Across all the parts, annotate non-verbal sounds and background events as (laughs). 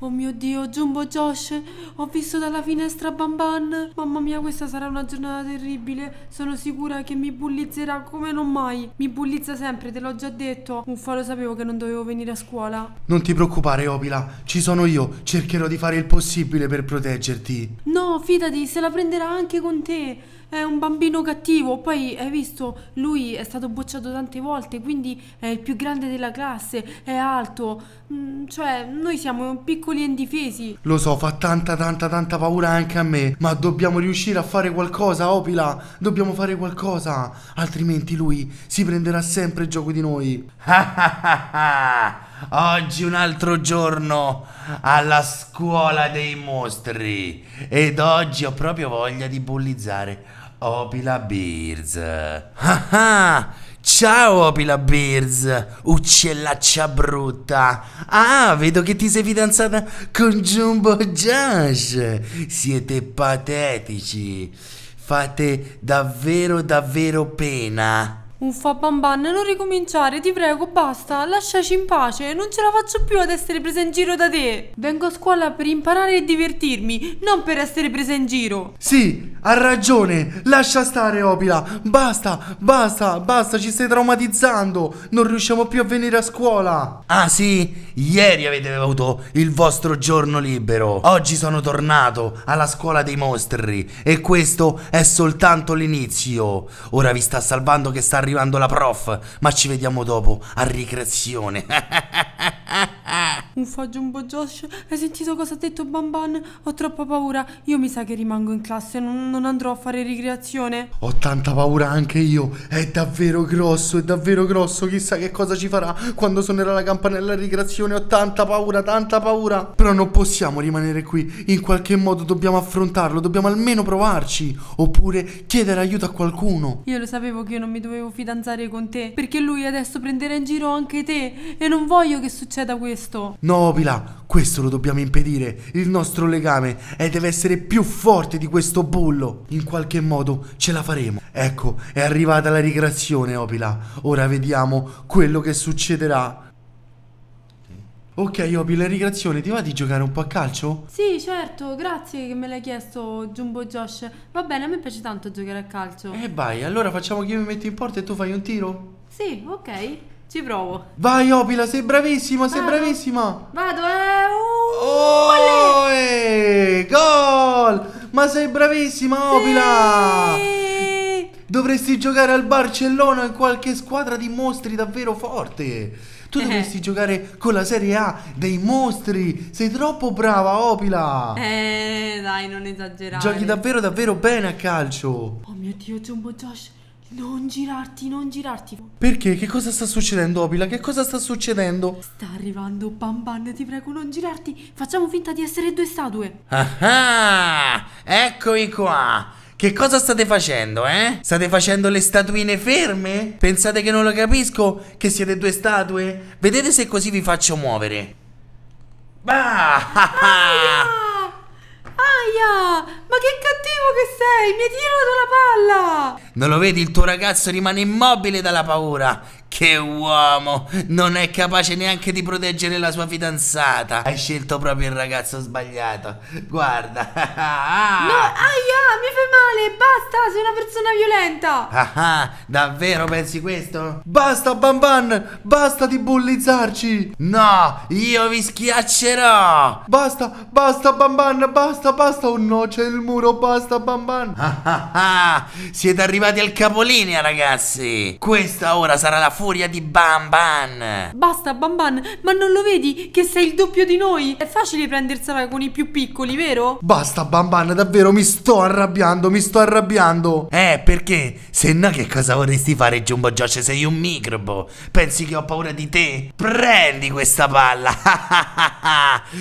Oh mio Dio, Jumbo Josh, ho visto dalla finestra Bamban. Mamma mia, questa sarà una giornata terribile. Sono sicura che mi bullizzerà come non mai. Mi bullizza sempre, te l'ho già detto. Uffa, lo sapevo che non dovevo venire a scuola. Non ti preoccupare, Opila. Ci sono io. Cercherò di fare il possibile per proteggerti. No, fidati, se la prenderà anche con te. È un bambino cattivo, poi hai visto, lui è stato bocciato tante volte, quindi è il più grande della classe, è alto. Mm, cioè, noi siamo un piccolo piccoli e indifesi. Lo so, fa tanta tanta tanta paura anche a me, ma dobbiamo riuscire a fare qualcosa, Opila. Dobbiamo fare qualcosa, altrimenti lui si prenderà sempre gioco di noi. (laughs) Oggi un altro giorno alla scuola dei mostri ed oggi ho proprio voglia di bullizzare Opila Beers. (laughs) Ah ah! Ciao Opila Bears, uccellaccia brutta. Ah, vedo che ti sei fidanzata con Jumbo Josh. Siete patetici. Fate davvero davvero pena. Uffa bambanna, non ricominciare, ti prego, basta, lasciaci in pace, non ce la faccio più ad essere presa in giro da te. Vengo a scuola per imparare e divertirmi, non per essere presa in giro. Sì, ha ragione, lascia stare Opila, basta, basta, basta, ci stai traumatizzando, non riusciamo più a venire a scuola. Ah sì, ieri avete avuto il vostro giorno libero, oggi sono tornato alla scuola dei mostri e questo è soltanto l'inizio. Ora vi sta salvando che sta arrivando arrivando la prof, ma ci vediamo dopo a ricreazione. (laughs) Eh. Un fa Jumbo Josh, hai sentito cosa ha detto Bamban? Ho troppa paura, io mi sa che rimango in classe, non, non andrò a fare ricreazione. Ho tanta paura anche io, è davvero grosso, è davvero grosso, chissà che cosa ci farà quando suonerà la campanella di ricreazione, ho tanta paura, tanta paura. Però non possiamo rimanere qui, in qualche modo dobbiamo affrontarlo, dobbiamo almeno provarci, oppure chiedere aiuto a qualcuno. Io lo sapevo che io non mi dovevo fidanzare con te, perché lui adesso prenderà in giro anche te e non voglio che succeda questo questo. No, Pila, questo lo dobbiamo impedire. Il nostro legame è, deve essere più forte di questo bullo. In qualche modo ce la faremo. Ecco, è arrivata la ricreazione, Opila. Oh, Ora vediamo quello che succederà. Ok, Opila, oh, ricreazione, ti va di giocare un po' a calcio? Sì, certo, grazie che me l'hai chiesto, Jumbo Josh. Va bene, a me piace tanto giocare a calcio. E eh vai, allora facciamo che io mi metto in porta e tu fai un tiro? Sì, ok. Ci provo. Vai, Opila, sei bravissima, Vado. sei bravissima. Vado, eh. Uh, oh, eh, gol! Ma sei bravissima, Opila! Sì. Dovresti giocare al Barcellona in qualche squadra di mostri davvero forte. Tu eh. dovresti giocare con la Serie A dei mostri. Sei troppo brava, Opila. Eh, dai, non esagerare. Giochi davvero, davvero bene a calcio. Oh mio Dio, Jumbo Josh. Non girarti, non girarti. Perché? Che cosa sta succedendo, Opila? Che cosa sta succedendo? Sta arrivando Bamban, ti prego, non girarti. Facciamo finta di essere due statue. Ah, ah eccomi qua. Che cosa state facendo, eh? State facendo le statuine ferme? Pensate che non lo capisco? Che siete due statue? Vedete se così vi faccio muovere. Bah! Ah! (laughs) Aia! Ma che cattivo che sei! Mi hai tirato la palla! Non lo vedi? Il tuo ragazzo rimane immobile dalla paura. Che uomo, non è capace neanche di proteggere la sua fidanzata. Hai scelto proprio il ragazzo sbagliato. Guarda. (laughs) no, aia, mi fai male, basta, sei una persona violenta. Ah, ah davvero pensi questo? Basta, Bamban, basta di bullizzarci. No, io vi schiaccerò. Basta, basta, Bamban, basta, basta. Oh no, c'è il muro, basta, Bamban. Ah, ah, ah, siete arrivati al capolinea, ragazzi. Questa ora sarà la fuga furia di Bamban. Basta Bamban, ma non lo vedi che sei il doppio di noi? È facile prendersela con i più piccoli, vero? Basta Bamban, davvero mi sto arrabbiando, mi sto arrabbiando. Eh, perché? Se no che cosa vorresti fare Jumbo Josh? Sei un microbo. Pensi che ho paura di te? Prendi questa palla.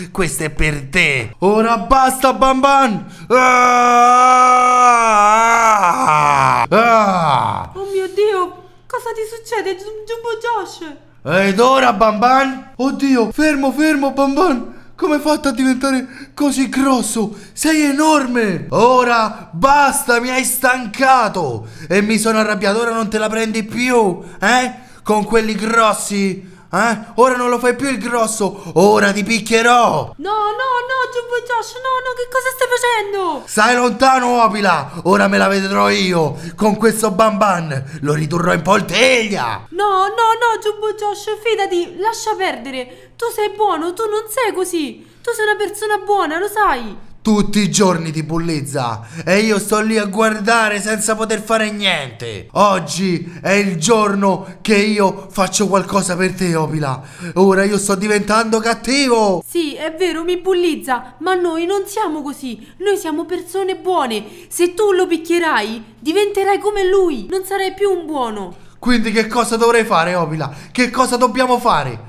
(laughs) Questa è per te. Ora basta Bamban. Ah! Ah! Oh mio Dio, cosa ti succede, Jumbo Josh? Eh, ed ora, Bamban? Oddio, fermo, fermo, Bamban! Come hai fatto a diventare così grosso? Sei enorme! Ora basta, mi hai stancato! E mi sono arrabbiato, ora non te la prendi più, eh? Con quelli grossi! Eh? Ora non lo fai più il grosso, ora ti picchierò! No, no, no, Jumbo Josh, no, no, che cosa stai facendo? Stai lontano, Opila! Ora me la vedrò io! Con questo bamban lo ridurrò in poltiglia! No, no, no, Jumbo Josh, fidati, lascia perdere! Tu sei buono, tu non sei così! Tu sei una persona buona, lo sai! tutti i giorni ti bullizza e io sto lì a guardare senza poter fare niente. Oggi è il giorno che io faccio qualcosa per te, Opila. Ora io sto diventando cattivo. Sì, è vero, mi bullizza, ma noi non siamo così. Noi siamo persone buone. Se tu lo picchierai, diventerai come lui. Non sarai più un buono. Quindi che cosa dovrei fare, Opila? Che cosa dobbiamo fare?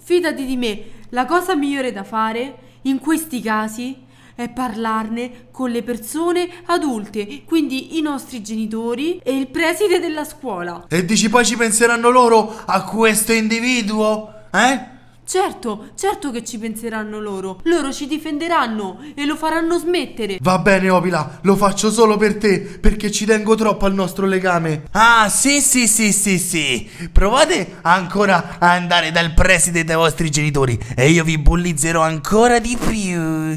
Fidati di me, la cosa migliore da fare in questi casi è parlarne con le persone adulte, quindi i nostri genitori e il preside della scuola. E dici poi ci penseranno loro a questo individuo? Eh? Certo, certo che ci penseranno loro. Loro ci difenderanno e lo faranno smettere. Va bene, Opila, lo faccio solo per te, perché ci tengo troppo al nostro legame. Ah, sì, sì, sì, sì, sì. Provate ancora a andare dal preside dei vostri genitori e io vi bullizzerò ancora di più.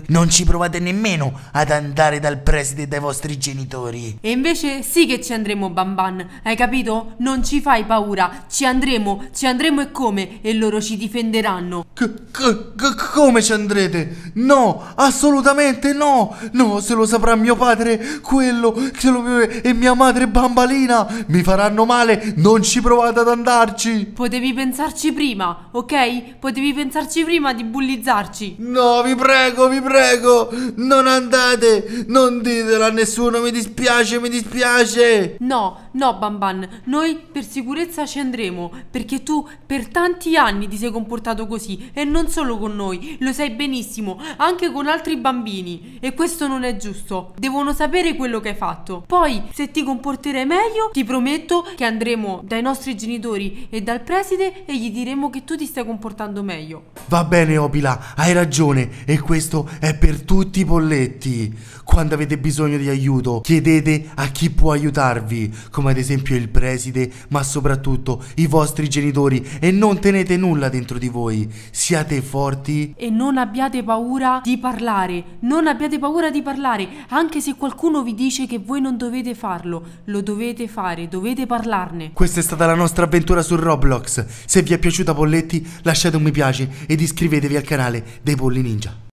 Non ci provate nemmeno ad andare dal preside dei vostri genitori. E invece sì che ci andremo, Bamban. Hai capito? Non ci fai paura. Ci andremo, ci andremo e come? E loro ci difenderanno andranno. C- c- c- come ci andrete? No, assolutamente no. No, se lo saprà mio padre, quello che lo, vive e mia madre bambalina mi faranno male. Non ci provate ad andarci. Potevi pensarci prima, ok? Potevi pensarci prima di bullizzarci. No, vi prego, vi prego. Non andate. Non ditelo a nessuno. Mi dispiace, mi dispiace. No. No, Bamban, noi per sicurezza ci andremo, perché tu per tanti anni ti sei comportato così, e non solo con noi, lo sai benissimo, anche con altri bambini, e questo non è giusto. Devono sapere quello che hai fatto. Poi, se ti comporterai meglio, ti prometto che andremo dai nostri genitori e dal preside e gli diremo che tu ti stai comportando meglio. Va bene, Opila, hai ragione, e questo è per tutti i polletti. Quando avete bisogno di aiuto, chiedete a chi può aiutarvi, come come ad esempio il preside, ma soprattutto i vostri genitori e non tenete nulla dentro di voi. Siate forti e non abbiate paura di parlare, non abbiate paura di parlare, anche se qualcuno vi dice che voi non dovete farlo, lo dovete fare, dovete parlarne. Questa è stata la nostra avventura su Roblox. Se vi è piaciuta Polletti, lasciate un mi piace ed iscrivetevi al canale dei Polli Ninja.